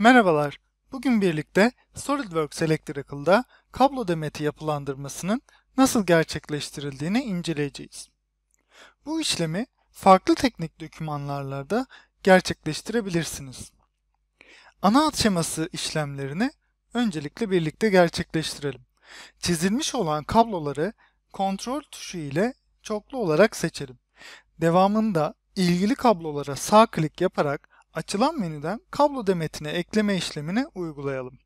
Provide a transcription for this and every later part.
Merhabalar, bugün birlikte SolidWorks Electrical'da kablo demeti yapılandırmasının nasıl gerçekleştirildiğini inceleyeceğiz. Bu işlemi farklı teknik dokümanlarla gerçekleştirebilirsiniz. Ana hat şeması işlemlerini öncelikle birlikte gerçekleştirelim. Çizilmiş olan kabloları kontrol tuşu ile çoklu olarak seçelim. Devamında ilgili kablolara sağ klik yaparak açılan menüden kablo demetine ekleme işlemini uygulayalım.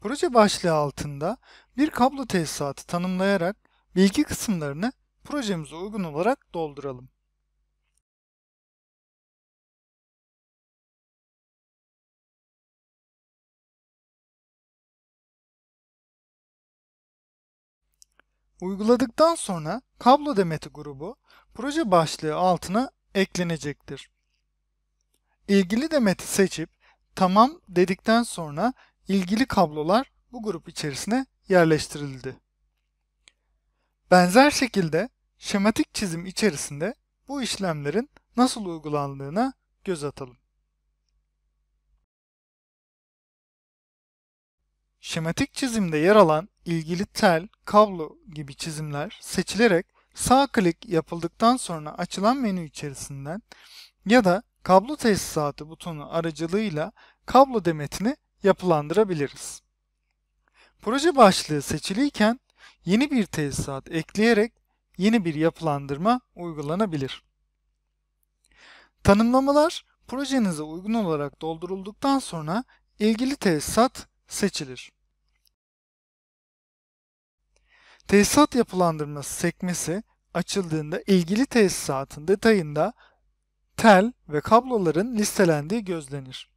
Proje başlığı altında bir kablo tesisatı tanımlayarak bilgi kısımlarını projemize uygun olarak dolduralım. Uyguladıktan sonra kablo demeti grubu proje başlığı altına eklenecektir. İlgili demeti seçip tamam dedikten sonra ilgili kablolar bu grup içerisine yerleştirildi. Benzer şekilde şematik çizim içerisinde bu işlemlerin nasıl uygulandığına göz atalım. Şematik çizimde yer alan ilgili tel, kablo gibi çizimler seçilerek sağ klik yapıldıktan sonra açılan menü içerisinden ya da kablo tesisatı butonu aracılığıyla kablo demetini yapılandırabiliriz. Proje başlığı seçiliyken yeni bir tesisat ekleyerek yeni bir yapılandırma uygulanabilir. Tanımlamalar projenize uygun olarak doldurulduktan sonra ilgili tesisat seçilir. Tesisat yapılandırması sekmesi açıldığında ilgili tesisatın detayında tel ve kabloların listelendiği gözlenir.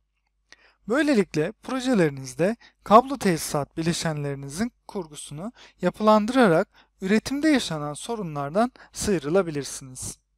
Böylelikle projelerinizde kablo tesisat bileşenlerinizin kurgusunu yapılandırarak üretimde yaşanan sorunlardan sıyrılabilirsiniz.